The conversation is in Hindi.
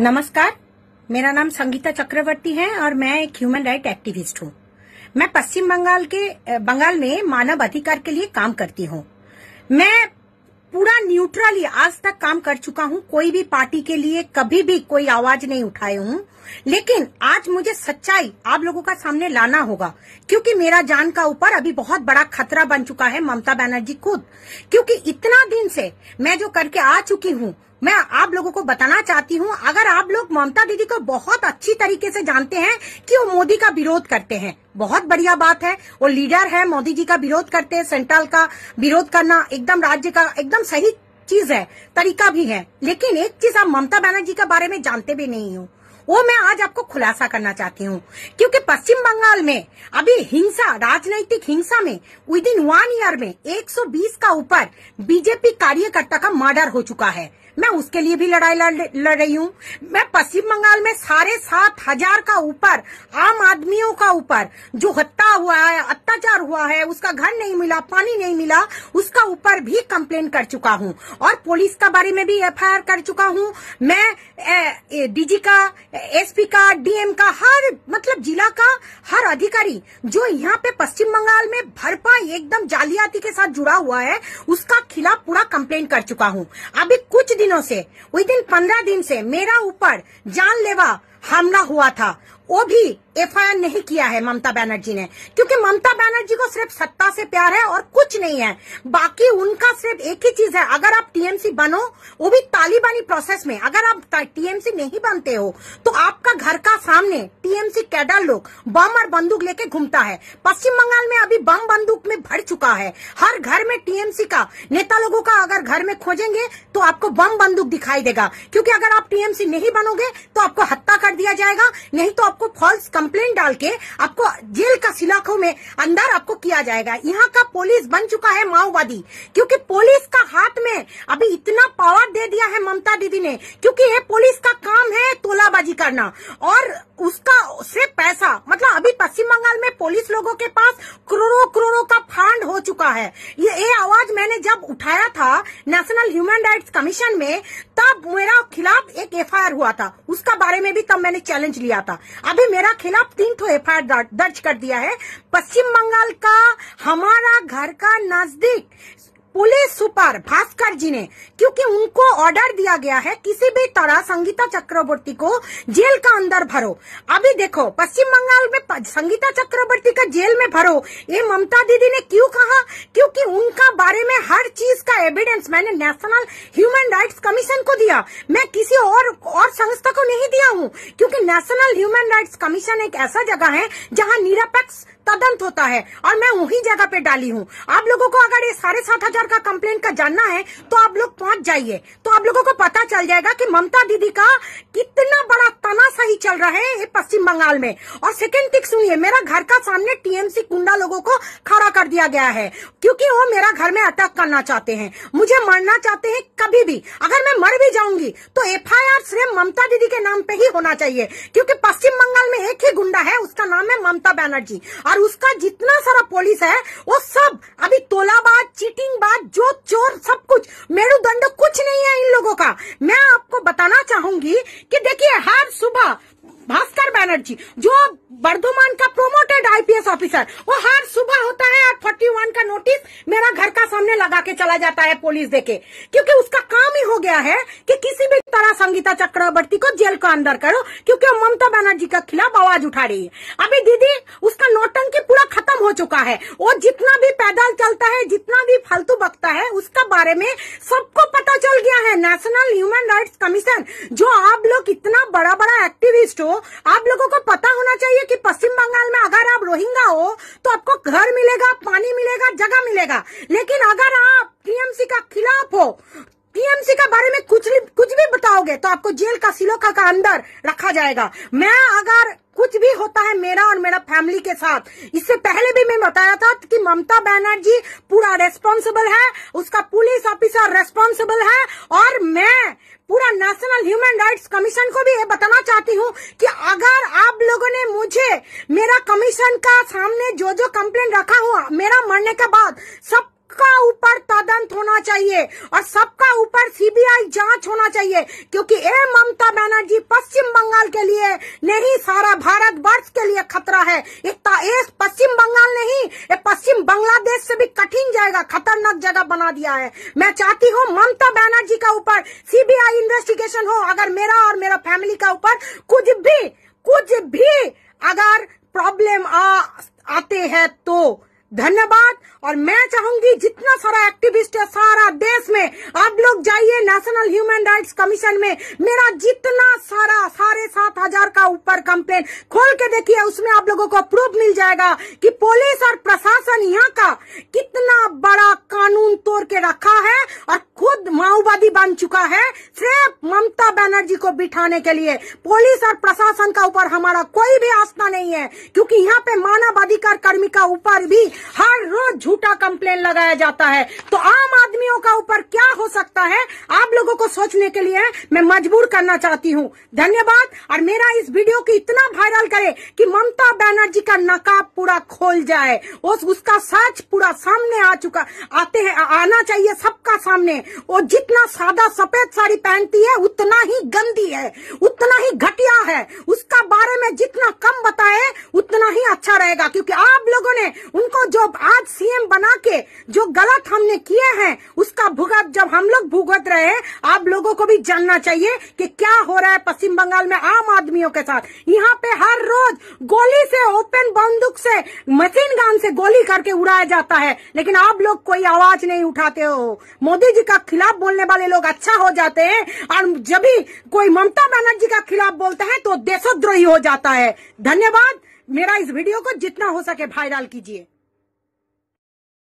नमस्कार मेरा नाम संगीता चक्रवर्ती है और मैं एक ह्यूमन राइट एक्टिविस्ट हूँ मैं पश्चिम बंगाल के बंगाल में मानव अधिकार के लिए काम करती हूँ मैं पूरा न्यूट्रली आज तक काम कर चुका हूँ कोई भी पार्टी के लिए कभी भी कोई आवाज नहीं उठाए हूँ लेकिन आज मुझे सच्चाई आप लोगों का सामने लाना होगा क्योंकि मेरा जान का ऊपर अभी बहुत बड़ा खतरा बन चुका है ममता बनर्जी खुद क्योंकि इतना दिन से मैं जो करके आ चुकी हूँ मैं आप लोगों को बताना चाहती हूँ अगर आप लोग ममता दीदी को बहुत अच्छी तरीके से जानते हैं कि वो मोदी का विरोध करते हैं बहुत बढ़िया बात है वो लीडर है मोदी जी का विरोध करते हैं सेंट्रल का विरोध करना एकदम राज्य का एकदम सही चीज है तरीका भी है लेकिन एक चीज आप ममता बनर्जी के बारे में जानते भी नहीं हो वो मैं आज आपको खुलासा करना चाहती हूँ क्योंकि पश्चिम बंगाल में अभी हिंसा राजनीतिक हिंसा में विद इन वन ईयर में 120 का ऊपर बीजेपी कार्यकर्ता का मर्डर हो चुका है मैं उसके लिए भी लड़ाई लड़ रही हूँ मैं पश्चिम बंगाल में साढ़े सात हजार का ऊपर आम आदमियों का ऊपर जो हत्या हुआ है अत्याचार हुआ है उसका घर नहीं मिला पानी नहीं मिला उसका ऊपर भी कंप्लेन कर चुका हूँ और पुलिस का बारे में भी एफ कर चुका हूँ मैं डीजी का एस का डीएम का हर मतलब जिला का हर अधिकारी जो यहाँ पे पश्चिम बंगाल में भरपा एकदम जालियाती के साथ जुड़ा हुआ है उसका खिलाफ पूरा कंप्लेन कर चुका हूँ अभी कुछ दिन दिनों से विद इन पंद्रह दिन से मेरा ऊपर जानलेवा हमला हुआ था वो भी एफआईआर नहीं किया है ममता बनर्जी ने क्योंकि ममता बनर्जी को सिर्फ सत्ता से प्यार है और कुछ नहीं है बाकी उनका सिर्फ एक ही चीज है अगर आप टीएमसी बनो वो भी तालिबानी प्रोसेस में अगर आप टीएमसी नहीं बनते हो तो आपका घर का सामने टीएमसी कैडर लोग बम और बंदूक लेके घूमता है पश्चिम बंगाल में अभी बम बंदूक में भर चुका है हर घर में टीएमसी का नेता लोगों का अगर घर में खोजेंगे तो आपको बम बंदूक दिखाई देगा क्योंकि अगर आप टीएमसी नहीं बनोगे तो आपको हत्या कर दिया जाएगा नहीं तो आपको फॉल्स कंप्लेन डाल के आपको जेल का सिलाखों में अंदर आपको किया जाएगा यहाँ का पुलिस बन चुका है माओवादी क्योंकि पुलिस का हाथ में अभी इतना पावर दे दिया है ममता दीदी ने क्योंकि ये पुलिस का काम है तोलाबाजी करना और उसका सिर्फ पैसा मतलब अभी पश्चिम बंगाल में पुलिस लोगों के पास करोड़ों करोड़ों का फंड हो चुका है ये, ये आवाज मैंने जब उठाया था नेशनल ह्यूमन राइट्स कमीशन में तब मेरा खिलाफ एक एफआईआर हुआ था उसका बारे में भी तब मैंने चैलेंज लिया था अभी मेरा खिलाफ तीन ठो एफ दर्ज कर दिया है पश्चिम बंगाल का हमारा घर का नजदीक पुलिस सुपर भास्कर जी ने क्योंकि उनको ऑर्डर दिया गया है किसी भी तरह संगीता चक्रवर्ती को जेल का अंदर भरो अभी देखो पश्चिम बंगाल में संगीता चक्रवर्ती का जेल में भरो ये ममता दीदी ने क्यों कहा क्योंकि उनका बारे में हर चीज का एविडेंस मैंने नेशनल ह्यूमन राइट्स कमीशन को दिया मैं किसी और और संस्था को नहीं दिया हूँ क्योंकि नेशनल ह्यूमन राइट्स कमीशन एक ऐसा जगह है जहाँ निरपेक्ष तदंत होता है और मैं वही जगह पे डाली हूँ आप लोगों को अगर ये साढ़े सात हजार का कंप्लेंट का जानना है तो आप लोग पहुंच जाइए तो आप लोगों को पता चल जाएगा कि ममता दीदी का कितना बड़ा सही चल रहा है पश्चिम बंगाल में और सेकेंड टिक सुनिए मेरा घर का सामने टीएमसी कुंडा लोगों को खड़ा कर दिया गया है क्योंकि वो मेरा घर में अटैक करना चाहते हैं मुझे मरना चाहते हैं कभी भी अगर मैं मर भी जाऊंगी तो एफ सिर्फ ममता दीदी के नाम पे ही होना चाहिए क्योंकि पश्चिम बंगाल में एक ही गुंडा है उसका नाम है ममता बैनर्जी और उसका जितना सारा पुलिस है वो सब अभी तोलाबाज चीटिंग बाज जो चोर सब कुछ मेरू दंड कुछ नहीं है इन लोगों का मैं आपको बताना चाहूंगी कि देखिए हर सुबह भास्कर बैनर्जी जो बर्धमान का प्रोमोटेड आईपीएस ऑफिसर वो हर सुबह होता है और फोर्टी वन का नोटिस मेरा घर का सामने लगा के चला जाता है पुलिस देके क्योंकि उसका काम ही हो गया है कि किसी भी तरह संगीता चक्रवर्ती को जेल का अंदर करो क्योंकि वो ममता बैनर्जी के खिलाफ आवाज उठा रही है अभी दीदी उसका चुका है और जितना भी पैदल चलता है जितना भी फालतू बकता है उसका बारे में सबको पता चल गया है नेशनल ह्यूमन राइट कमीशन जो आप लोग इतना बड़ा बड़ा एक्टिविस्ट हो आप लोगों को पता होना चाहिए कि पश्चिम बंगाल में अगर आप रोहिंगा हो तो आपको घर मिलेगा पानी मिलेगा जगह मिलेगा लेकिन अगर आप टीएमसी का खिलाफ हो टीएमसी का बारे में कुछ भी कुछ भी बताओगे तो आपको जेल का सिलोका का अंदर रखा जाएगा मैं अगर कुछ भी होता है मेरा और मेरा फैमिली के साथ इससे पहले भी मैं बताया था कि ममता बनर्जी पूरा रेस्पॉन्सिबल है उसका पुलिस ऑफिसर रेस्पॉन्सिबल है और मैं पूरा नेशनल ह्यूमन राइट्स कमीशन को भी ये बताना चाहती हूँ कि अगर आप लोगों ने मुझे मेरा कमीशन का सामने जो जो कंप्लेन रखा हुआ मेरा मरने के बाद सब सबका ऊपर तदंत होना चाहिए और सबका ऊपर सीबीआई जांच होना चाहिए क्योंकि ए ममता बनर्जी पश्चिम बंगाल के लिए नहीं सारा भारत वर्ष के लिए खतरा है एक पश्चिम बंगाल नहीं ये पश्चिम बांग्लादेश से भी कठिन जाएगा खतरनाक जगह बना दिया है मैं चाहती हूँ ममता बनर्जी का ऊपर सीबीआई इन्वेस्टिगेशन हो अगर मेरा और मेरा फैमिली का ऊपर कुछ भी कुछ भी अगर प्रॉब्लम आते हैं तो धन्यवाद और मैं चाहूंगी जितना सारा एक्टिविस्ट है सारा देश में आप लोग जाइए नेशनल ह्यूमन राइट्स कमीशन में मेरा जितना सारा साढ़े सात हजार का ऊपर कंप्लेन खोल के देखिए उसमें आप लोगों को प्रूफ मिल जाएगा कि पुलिस और प्रशासन यहाँ का कितना बड़ा कानून तोड़ के रखा है और खुद माओवादी बन चुका है सिर्फ ममता बनर्जी को बिठाने के लिए पुलिस और प्रशासन का ऊपर हमारा कोई भी आस्था नहीं है क्योंकि यहाँ पे मानवाधिकार कर्मी का ऊपर भी हर रोज झूठा कंप्लेन लगाया जाता है तो आम आदमियों का ऊपर क्या हो सकता है आप लोगों को सोचने के लिए मैं मजबूर करना चाहती हूँ धन्यवाद और मेरा इस वीडियो को इतना वायरल करे कि ममता बनर्जी का नकाब पूरा खोल जाए उस उसका सच पूरा सामने आ चुका आते हैं आना चाहिए सबका सामने वो जितना सादा सफेद साड़ी पहनती है उतना ही गंदी है उतना ही घटिया है उस इसका बारे में जितना कम बताए उतना ही अच्छा रहेगा क्योंकि आप लोगों ने उनको जो आज सीएम बना के जो गलत हमने किए हैं उसका भुगत जब हम लोग भुगत रहे हैं आप लोगों को भी जानना चाहिए कि क्या हो रहा है पश्चिम बंगाल में आम आदमियों के साथ यहाँ पे हर रोज गोली से ओपन बंदूक से मशीन गन से गोली करके उड़ाया जाता है लेकिन आप लोग कोई आवाज नहीं उठाते हो मोदी जी का खिलाफ बोलने वाले लोग अच्छा हो जाते हैं और जब भी कोई ममता बनर्जी का खिलाफ बोलता है तो देशों देशद्रोही हो जाता है धन्यवाद मेरा इस वीडियो को जितना हो सके वायरल कीजिए